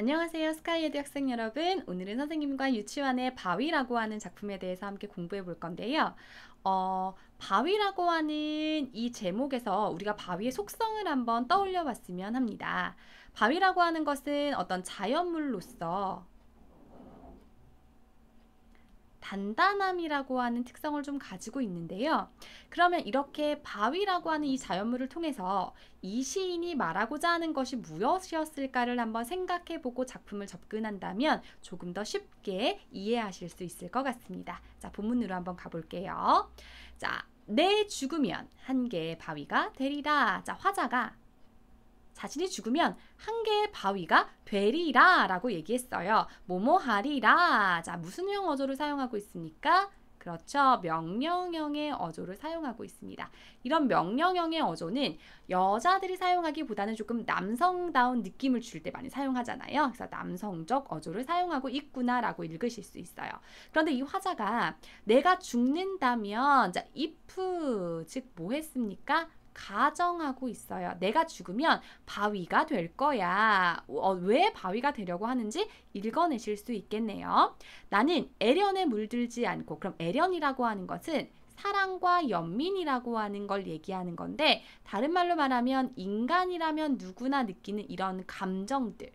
안녕하세요 스카이에드 학생 여러분 오늘은 선생님과 유치원의 바위라고 하는 작품에 대해서 함께 공부해 볼 건데요 어, 바위라고 하는 이 제목에서 우리가 바위의 속성을 한번 떠올려 봤으면 합니다 바위라고 하는 것은 어떤 자연물로서 단단함이라고 하는 특성을 좀 가지고 있는데요. 그러면 이렇게 바위라고 하는 이 자연물을 통해서 이 시인이 말하고자 하는 것이 무엇이었을까를 한번 생각해 보고 작품을 접근한다면 조금 더 쉽게 이해하실 수 있을 것 같습니다. 자, 본문으로 한번 가볼게요. 자, 내 죽으면 한 개의 바위가 되리라. 자, 화자가 자신이 죽으면 한 개의 바위가 되리라 라고 얘기했어요. 뭐뭐하리라. 자, 무슨 형 어조를 사용하고 있습니까? 그렇죠. 명령형의 어조를 사용하고 있습니다. 이런 명령형의 어조는 여자들이 사용하기보다는 조금 남성다운 느낌을 줄 때 많이 사용하잖아요. 그래서 남성적 어조를 사용하고 있구나라고 읽으실 수 있어요. 그런데 이 화자가 내가 죽는다면 자, if 즉 뭐 했습니까? 가정하고 있어요. 내가 죽으면 바위가 될 거야. 어, 왜 바위가 되려고 하는지 읽어내실 수 있겠네요. 나는 애련에 물들지 않고 그럼 애련이라고 하는 것은 사랑과 연민이라고 하는 걸 얘기하는 건데 다른 말로 말하면 인간이라면 누구나 느끼는 이런 감정들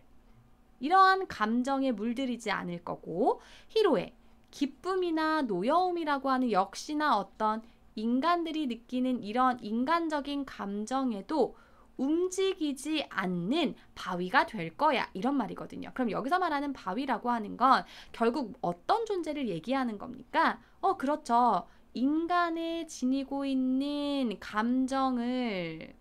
이러한 감정에 물들이지 않을 거고 희로애 기쁨이나 노여움이라고 하는 역시나 어떤 인간들이 느끼는 이런 인간적인 감정에도 움직이지 않는 바위가 될 거야. 이런 말이거든요. 그럼 여기서 말하는 바위라고 하는 건 결국 어떤 존재를 얘기하는 겁니까? 어, 그렇죠. 인간의 지니고 있는 감정을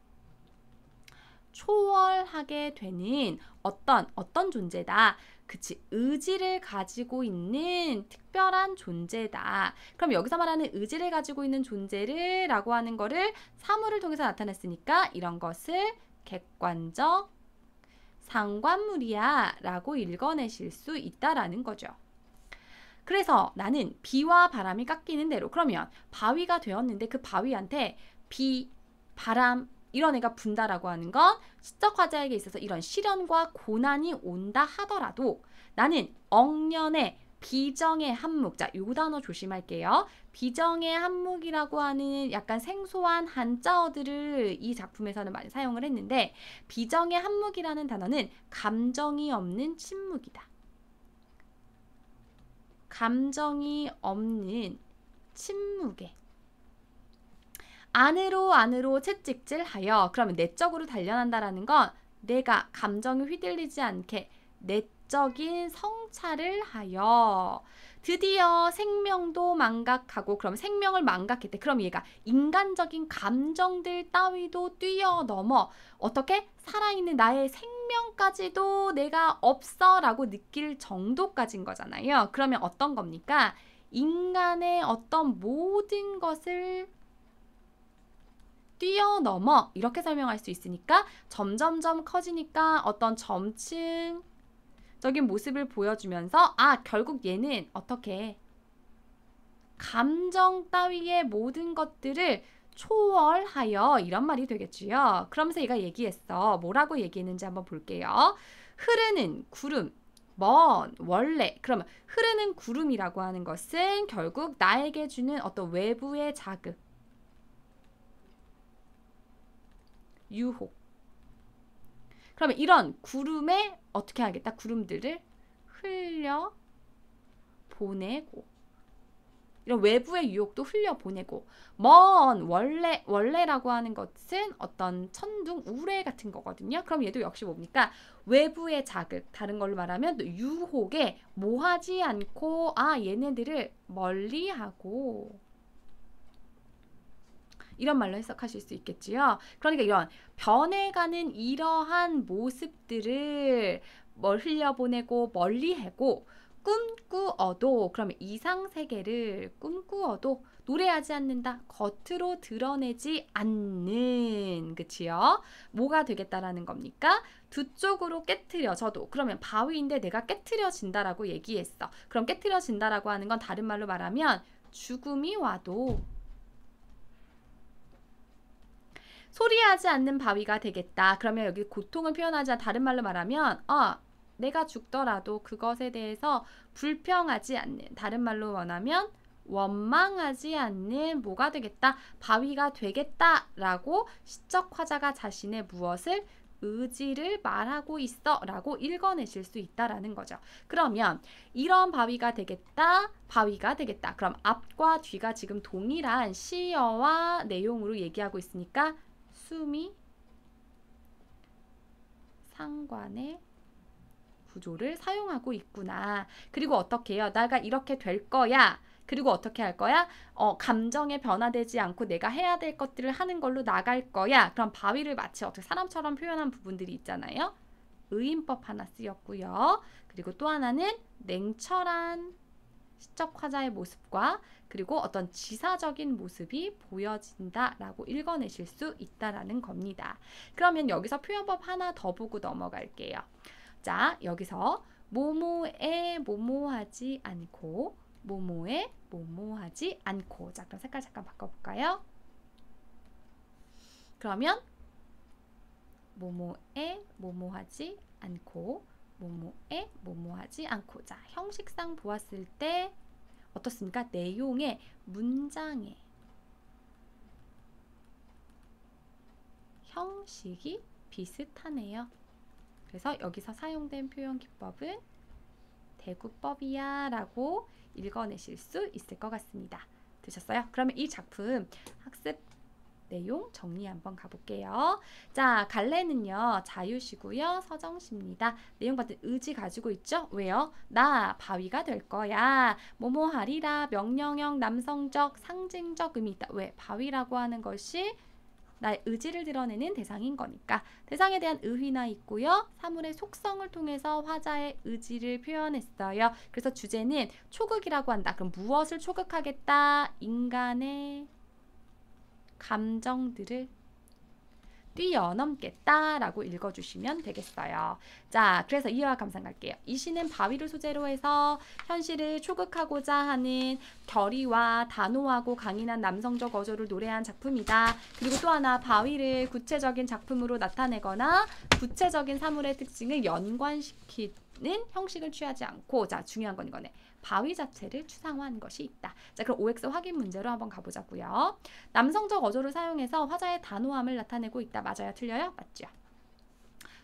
초월하게 되는 어떤 어떤 존재다. 그치 의지를 가지고 있는 특별한 존재다. 그럼 여기서 말하는 의지를 가지고 있는 존재를 라고 하는 거를 사물을 통해서 나타냈으니까 이런 것을 객관적 상관물이야 라고 읽어내실 수 있다라는 거죠. 그래서 나는 비와 바람이 깎이는 대로 그러면 바위가 되었는데 그 바위한테 비, 바람, 이런 애가 분다라고 하는 건 시적 화자에게 있어서 이런 시련과 고난이 온다 하더라도 나는 억년의 비정의 한목. 자, 요 단어 조심할게요. 비정의 한목이라고 하는 약간 생소한 한자어들을 이 작품에서는 많이 사용을 했는데 비정의 한목이라는 단어는 감정이 없는 침묵이다. 감정이 없는 침묵에 안으로 안으로 채찍질하여 그러면 내적으로 단련한다라는 건 내가 감정이 휘둘리지 않게 내적인 성찰을 하여 드디어 생명도 망각하고 그럼 생명을 망각했대. 그럼 얘가 인간적인 감정들 따위도 뛰어넘어 어떻게 살아있는 나의 생명까지도 내가 없어라고 느낄 정도까지인 거잖아요. 그러면 어떤 겁니까? 인간의 어떤 모든 것을 뛰어넘어 이렇게 설명할 수 있으니까 점점점 커지니까 어떤 점층 적인 모습을 보여주면서 아 결국 얘는 어떻게 감정 따위의 모든 것들을 초월하여 이런 말이 되겠지요. 그러면서 얘가 얘기했어. 뭐라고 얘기했는지 한번 볼게요. 흐르는 구름, 먼, 원래. 그러면 흐르는 구름이라고 하는 것은 결국 나에게 주는 어떤 외부의 자극, 유혹. 그러면 이런 구름에 어떻게 하겠다? 구름들을 흘려 보내고 이런 외부의 유혹도 흘려 보내고 먼 원래 원래라고 하는 것은 어떤 천둥 우레 같은 거거든요. 그럼 얘도 역시 뭡니까 외부의 자극 다른 걸로 말하면 유혹에 모하지 않고 아 얘네들을 멀리하고 이런 말로 해석하실 수 있겠지요. 그러니까 이런 변해가는 이러한 모습들을 뭘 뭐 흘려보내고 멀리해고 꿈꾸어도 그러면 이상 세계를 꿈꾸어도 노래하지 않는다. 겉으로 드러내지 않는 그치요? 뭐가 되겠다라는 겁니까? 두 쪽으로 깨트려져도 그러면 바위인데 내가 깨트려진다라고 얘기했어. 그럼 깨트려진다라고 하는 건 다른 말로 말하면 죽음이 와도 소리하지 않는 바위가 되겠다. 그러면 여기 고통을 표현하자 다른 말로 말하면 어, 내가 죽더라도 그것에 대해서 불평하지 않는 다른 말로 원하면 원망하지 않는 뭐가 되겠다 바위가 되겠다라고 시적 화자가 자신의 무엇을 의지를 말하고 있어 라고 읽어내실 수 있다라는 거죠. 그러면 이런 바위가 되겠다, 바위가 되겠다. 그럼 앞과 뒤가 지금 동일한 시어와 내용으로 얘기하고 있으니까 숨이 상관의 구조를 사용하고 있구나. 그리고 어떻게 요 내가 이렇게 될 거야. 그리고 어떻게 할 거야? 어, 감정에 변화되지 않고 내가 해야 될 것들을 하는 걸로 나갈 거야. 그럼 바위를 마치 어떻게 사람처럼 표현한 부분들이 있잖아요. 의인법 하나 쓰였고요. 그리고 또 하나는 냉철한 시적 화자의 모습과 그리고 어떤 지사적인 모습이 보여진다라고 읽어내실 수 있다라는 겁니다. 그러면 여기서 표현법 하나 더 보고 넘어갈게요. 자, 여기서 모모에 모모하지 않고 모모에 모모하지 않고 자, 그럼 색깔 잠깐 바꿔볼까요? 그러면 모모에 모모하지 않고 모모에 모모하지 않고자 형식상 보았을 때 어떻습니까? 내용의 문장의 형식이 비슷하네요. 그래서 여기서 사용된 표현 기법은 대구법이야 라고 읽어내실 수 있을 것 같습니다. 되셨어요? 그러면 이 작품 학습 내용 정리 한번 가볼게요. 자, 갈래는요. 자유시고요. 서정시입니다. 내용 받은 의지 가지고 있죠? 왜요? 나 바위가 될 거야. 뭐뭐하리라 명령형 남성적 상징적 의미 있다. 왜? 바위라고 하는 것이 나의 의지를 드러내는 대상인 거니까 대상에 대한 의휘나 있고요. 사물의 속성을 통해서 화자의 의지를 표현했어요. 그래서 주제는 초극이라고 한다. 그럼 무엇을 초극하겠다? 인간의 감정들을 뛰어넘겠다라고 읽어주시면 되겠어요. 자, 그래서 이해와 감상 갈게요. 이 시는 바위를 소재로 해서 현실을 초극하고자 하는 결의와 단호하고 강인한 남성적 어조를 노래한 작품이다. 그리고 또 하나 바위를 구체적인 작품으로 나타내거나 구체적인 사물의 특징을 연관시키는 형식을 취하지 않고 자, 중요한 건 이거네. 바위 자체를 추상화한 것이 있다. 자, 그럼 OX 확인 문제로 한번 가보자고요. 남성적 어조를 사용해서 화자의 단호함을 나타내고 있다. 맞아요? 틀려요? 맞죠?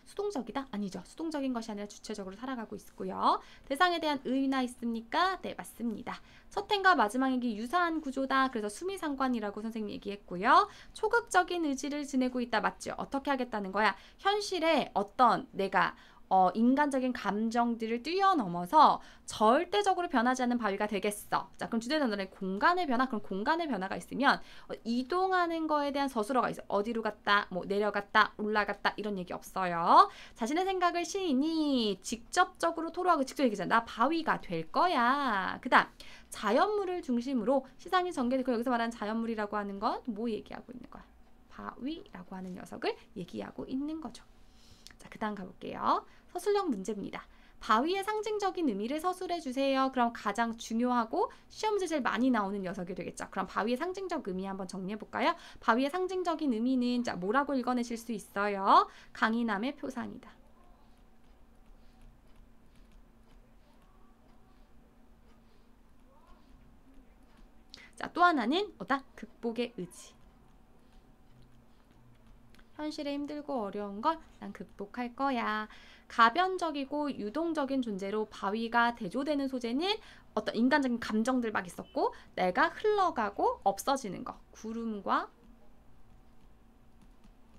수동적이다? 아니죠. 수동적인 것이 아니라 주체적으로 살아가고 있고요. 대상에 대한 의의나 있습니까? 네, 맞습니다. 첫 행과 마지막 행이 유사한 구조다. 그래서 수미상관이라고 선생님이 얘기했고요. 초극적인 의지를 지내고 있다. 맞죠? 어떻게 하겠다는 거야? 현실에 어떤 내가 어, 인간적인 감정들을 뛰어넘어서 절대적으로 변하지 않는 바위가 되겠어. 자, 그럼 주대전환의 공간의 변화, 그럼 공간의 변화가 있으면 어, 이동하는 거에 대한 서술어가 있어. 어디로 갔다, 뭐 내려갔다, 올라갔다 이런 얘기 없어요. 자신의 생각을 시인이 직접적으로 토로하고 직접 얘기잖아. 나 바위가 될 거야. 그다음 자연물을 중심으로 시상이 전개되고 여기서 말하는 자연물이라고 하는 건 뭐 얘기하고 있는 거야? 바위라고 하는 녀석을 얘기하고 있는 거죠. 자, 그 다음 가볼게요. 서술형 문제입니다. 바위의 상징적인 의미를 서술해 주세요. 그럼 가장 중요하고 시험 지제 제일 많이 나오는 녀석이 되겠죠. 그럼 바위의 상징적 의미 한번 정리해 볼까요? 바위의 상징적인 의미는 자 뭐라고 읽어내실 수 있어요? 강인함의 표상이다. 자, 또 하나는 어다 극복의 의지. 현실에 힘들고 어려운 걸 난 극복할 거야. 가변적이고 유동적인 존재로 바위가 대조되는 소재는 어떤 인간적인 감정들 막 있었고 내가 흘러가고 없어지는 거. 구름과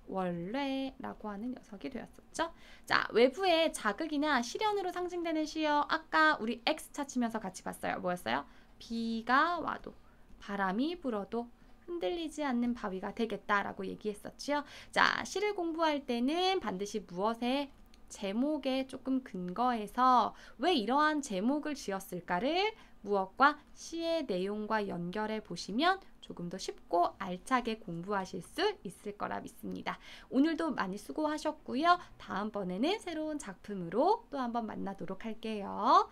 원래라고 하는 녀석이 되었었죠. 자, 외부의 자극이나 시련으로 상징되는 시어 아까 우리 X 차치면서 같이 봤어요. 뭐였어요? 비가 와도 바람이 불어도 흔들리지 않는 바위가 되겠다라고 얘기했었지요. 자, 시를 공부할 때는 반드시 무엇에 제목에 조금 근거해서 왜 이러한 제목을 지었을까를 무엇과 시의 내용과 연결해 보시면 조금 더 쉽고 알차게 공부하실 수 있을 거라 믿습니다. 오늘도 많이 수고하셨고요. 다음번에는 새로운 작품으로 또 한번 만나도록 할게요.